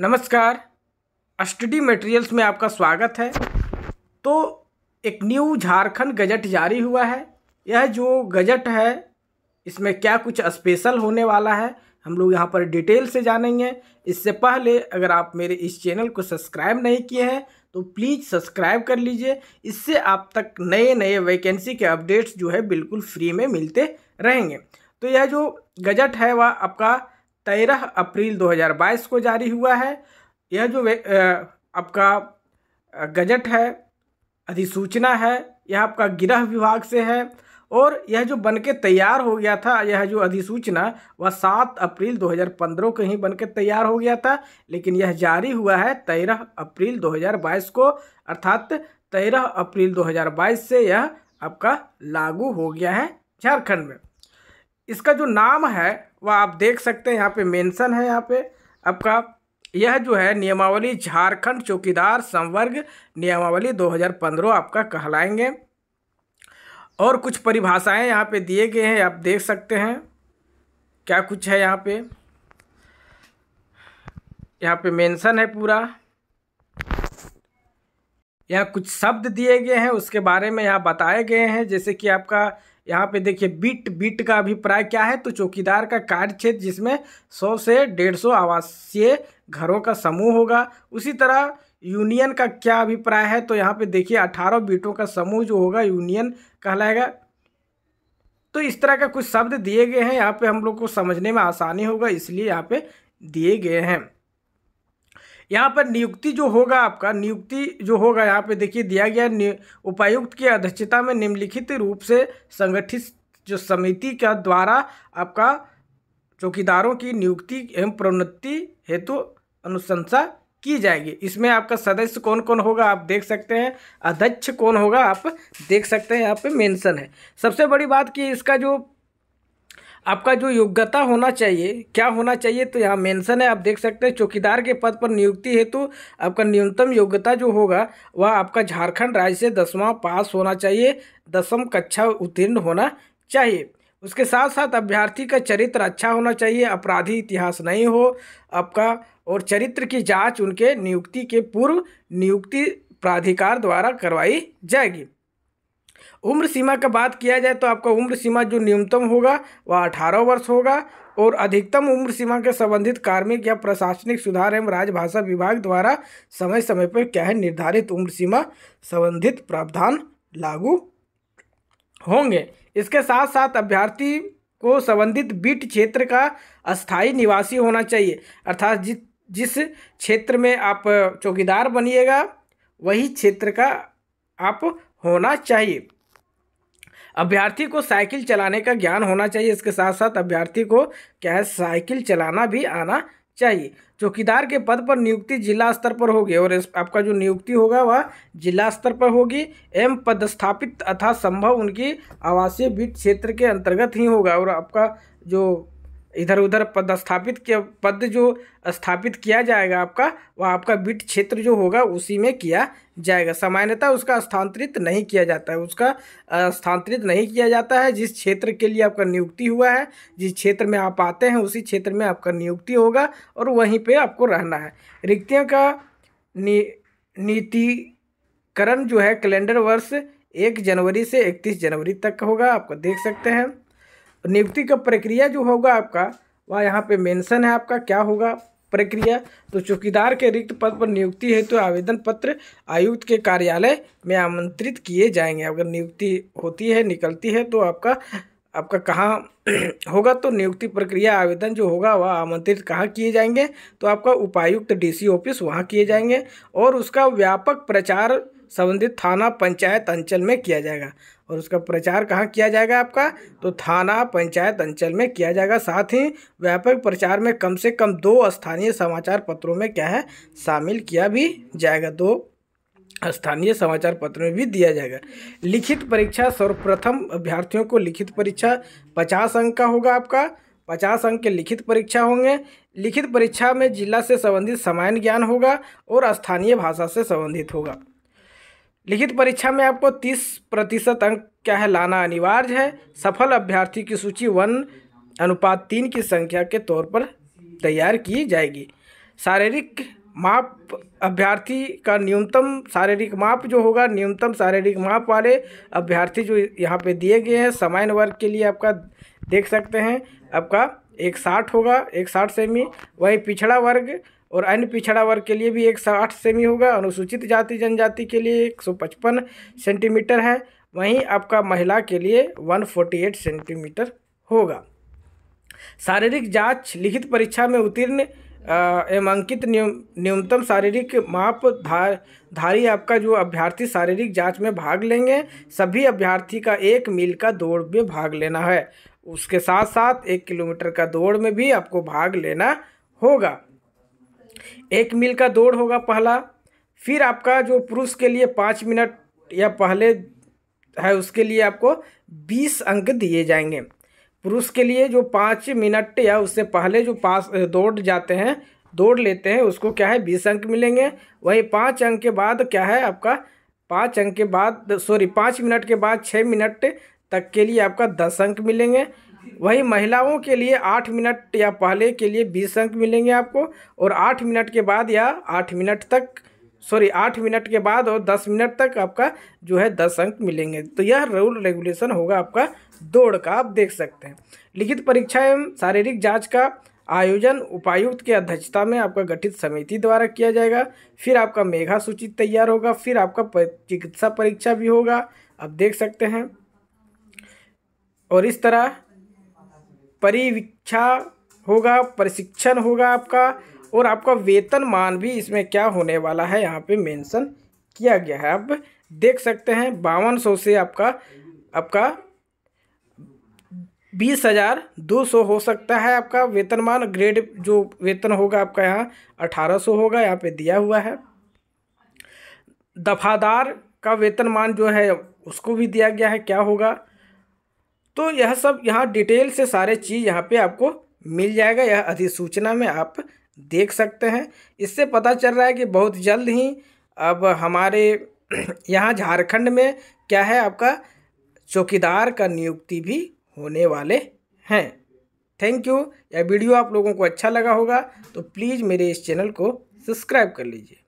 नमस्कार study materials में आपका स्वागत है तो एक न्यू झारखंड गजट जारी हुआ है यह जो गजट है इसमें क्या कुछ स्पेशल होने वाला है हम लोग यहाँ पर डिटेल से जानेंगे इससे पहले अगर आप मेरे इस चैनल को सब्सक्राइब नहीं किए हैं तो प्लीज़ सब्सक्राइब कर लीजिए इससे आप तक नए नए वैकेंसी के अपडेट्स जो है बिल्कुल फ्री में मिलते रहेंगे तो यह जो गजट है वह आपका तेरह अप्रैल 2022 को जारी हुआ है यह जो आपका गजट है अधिसूचना है यह आपका गृह विभाग से है और यह जो बन के तैयार हो गया था यह जो अधिसूचना वह सात अप्रैल 2015 को ही बन के तैयार हो गया था लेकिन यह जारी हुआ है तेरह अप्रैल 2022 को अर्थात तेरह अप्रैल 2022 से यह आपका लागू हो गया है झारखंड में इसका जो नाम है वह आप देख सकते हैं यहाँ पे मेंशन है यहाँ पे आपका यह जो है नियमावली झारखंड चौकीदार संवर्ग नियमावली 2015 आपका कहलाएंगे और कुछ परिभाषाएं यहाँ पे दिए गए हैं आप देख सकते हैं क्या कुछ है यहाँ पे यहाँ पे मेंशन है पूरा यहाँ कुछ शब्द दिए गए हैं उसके बारे में यहाँ बताए गए हैं जैसे कि आपका यहाँ पे देखिए बीट बीट का अभिप्राय क्या है तो चौकीदार का कार्य क्षेत्र जिसमें सौ से डेढ़ सौ आवासीय घरों का समूह होगा उसी तरह यूनियन का क्या अभिप्राय है तो यहाँ पे देखिए अठारह बीटों का समूह जो होगा यूनियन कहलाएगा तो इस तरह का कुछ शब्द दिए गए हैं यहाँ पे हम लोग को समझने में आसानी होगा इसलिए यहाँ पे दिए गए हैं यहाँ पर नियुक्ति जो होगा आपका नियुक्ति जो होगा यहाँ पे देखिए दिया गया उपायुक्त की अध्यक्षता में निम्नलिखित रूप से संगठित जो समिति का द्वारा आपका चौकीदारों की नियुक्ति एवं प्रोन्नति हेतु अनुशंसा की जाएगी इसमें आपका सदस्य कौन कौन होगा आप देख सकते हैं अध्यक्ष कौन होगा आप देख सकते हैं यहाँ पे मेंशन है सबसे बड़ी बात कि इसका जो आपका जो योग्यता होना चाहिए क्या होना चाहिए तो यहाँ मेंशन है आप देख सकते हैं चौकीदार के पद पर नियुक्ति हेतु तो आपका न्यूनतम योग्यता जो होगा वह आपका झारखंड राज्य से दसवां पास होना चाहिए दसम कक्षा उत्तीर्ण होना चाहिए उसके साथ साथ अभ्यर्थी का चरित्र अच्छा होना चाहिए अपराधी इतिहास नहीं हो आपका और चरित्र की जाँच उनके नियुक्ति के पूर्व नियुक्ति प्राधिकार द्वारा करवाई जाएगी उम्र सीमा का बात किया जाए तो आपका उम्र सीमा जो न्यूनतम होगा वह अठारह वर्ष होगा और अधिकतम उम्र सीमा के संबंधित कार्मिक या प्रशासनिक सुधार एवं राजभाषा विभाग द्वारा समय समय पर क्या है निर्धारित उम्र सीमा संबंधित प्रावधान लागू होंगे इसके साथ साथ अभ्यर्थी को संबंधित बीट क्षेत्र का अस्थायी निवासी होना चाहिए अर्थात जिस जिस क्षेत्र में आप चौकीदार बनिएगा वही क्षेत्र का आप होना चाहिए अभ्यर्थी को साइकिल चलाने का ज्ञान होना चाहिए इसके साथ साथ अभ्यर्थी को क्या है साइकिल चलाना भी आना चाहिए चौकीदार के पद पर नियुक्ति जिला स्तर पर होगी और आपका जो नियुक्ति होगा वह जिला स्तर पर होगी एवं पदस्थापित अथा संभव उनकी आवासीय बीट क्षेत्र के अंतर्गत ही होगा और आपका जो इधर उधर पद स्थापित किया पद जो स्थापित किया जाएगा आपका वह आपका बिट क्षेत्र जो होगा उसी में किया जाएगा सामान्यतः उसका स्थानांतरित नहीं किया जाता है उसका स्थानांतरित नहीं किया जाता है जिस क्षेत्र के लिए आपका नियुक्ति हुआ है जिस क्षेत्र में आप आते हैं उसी क्षेत्र में आपका नियुक्ति होगा और वहीं पर आपको रहना है रिक्तियों का नी, नीतिकरण जो है कैलेंडर वर्ष एक जनवरी से इकतीस जनवरी तक होगा आपको देख सकते हैं नियुक्ति का प्रक्रिया जो होगा आपका वह यहाँ पे मेंशन है आपका क्या होगा प्रक्रिया तो चौकीदार के रिक्त पद पर नियुक्ति है तो आवेदन पत्र आयुक्त के कार्यालय में आमंत्रित किए जाएंगे अगर नियुक्ति होती है निकलती है तो आपका आपका कहाँ होगा तो नियुक्ति प्रक्रिया आवेदन जो होगा वह आमंत्रित कहाँ किए जाएंगे तो आपका उपायुक्त डीसी ऑफिस वहाँ किए जाएंगे और उसका व्यापक प्रचार संबंधित थाना पंचायत अंचल में किया जाएगा और उसका प्रचार कहाँ किया जाएगा आपका तो थाना पंचायत अंचल में किया जाएगा साथ ही व्यापक प्रचार में कम से कम दो स्थानीय समाचार पत्रों में क्या है शामिल किया भी जाएगा दो स्थानीय समाचार पत्र में भी दिया जाएगा लिखित परीक्षा सर्वप्रथम अभ्यर्थियों को लिखित परीक्षा पचास अंक का होगा आपका पचास अंक के लिखित परीक्षा होंगे लिखित परीक्षा में जिला से संबंधित सामान्य ज्ञान होगा और स्थानीय भाषा से संबंधित होगा लिखित परीक्षा में आपको तीस प्रतिशत अंक क्या है लाना अनिवार्य है सफल अभ्यर्थी की सूची वन अनुपात तीन की संख्या के तौर पर तैयार की जाएगी शारीरिक माप अभ्यर्थी का न्यूनतम शारीरिक माप जो होगा न्यूनतम शारीरिक माप वाले अभ्यर्थी जो यहाँ पे दिए गए हैं सामान्य वर्ग के लिए आपका देख सकते हैं आपका एक साठ होगा एक साठ सेमी वही पिछड़ा वर्ग और अन्य पिछड़ा वर्ग के लिए भी एक सौ आठ सेमी होगा अनुसूचित जाति जनजाति के लिए एक सौ पचपन सेंटीमीटर है वहीं आपका महिला के लिए वन फोर्टी एट सेंटीमीटर होगा शारीरिक जांच लिखित परीक्षा में उत्तीर्ण एवं अंकित न्यूनतम शारीरिक माप धार धारी आपका जो अभ्यर्थी शारीरिक जांच में भाग लेंगे सभी अभ्यर्थी का एक मील का दौड़ में भाग लेना है उसके साथ साथ एक किलोमीटर का दौड़ में भी आपको भाग लेना होगा एक मील का दौड़ होगा पहला फिर आपका जो पुरुष के लिए पाँच मिनट या पहले है उसके लिए आपको बीस अंक दिए जाएंगे पुरुष के लिए जो पाँच मिनट या उससे पहले जो पास दौड़ जाते हैं दौड़ लेते हैं उसको क्या है बीस अंक मिलेंगे वही पाँच अंक के बाद क्या है आपका पाँच अंक के बाद सॉरी पाँच मिनट के बाद छः मिनट तक के लिए आपका दस अंक मिलेंगे वहीं महिलाओं के लिए आठ मिनट या पहले के लिए बीस अंक मिलेंगे आपको और आठ मिनट के बाद या आठ मिनट तक सॉरी आठ मिनट के बाद और दस मिनट तक आपका जो है दस अंक मिलेंगे तो यह रूल रेगुलेशन होगा आपका दौड़ का आप देख सकते हैं लिखित परीक्षा एवं शारीरिक जांच का आयोजन उपायुक्त की अध्यक्षता में आपका गठित समिति द्वारा किया जाएगा फिर आपका मेघा सूची तैयार होगा फिर आपका चिकित्सा परीक्षा भी होगा आप देख सकते हैं और इस तरह परिवीक्षा होगा प्रशिक्षण होगा आपका और आपका वेतन मान भी इसमें क्या होने वाला है यहाँ पे मेंशन किया गया है आप देख सकते हैं बावन सौ से आपका आपका बीस हज़ार दो सौ हो सकता है आपका वेतनमान ग्रेड जो वेतन होगा आपका यहाँ अठारह सौ होगा यहाँ पे दिया हुआ है दफादार का वेतनमान जो है उसको भी दिया गया है क्या होगा तो यह सब यहाँ डिटेल से सारे चीज़ यहाँ पे आपको मिल जाएगा यह अधिसूचना में आप देख सकते हैं इससे पता चल रहा है कि बहुत जल्द ही अब हमारे यहाँ झारखंड में क्या है आपका चौकीदार का नियुक्ति भी होने वाले हैं थैंक यू यह वीडियो आप लोगों को अच्छा लगा होगा तो प्लीज़ मेरे इस चैनल को सब्सक्राइब कर लीजिए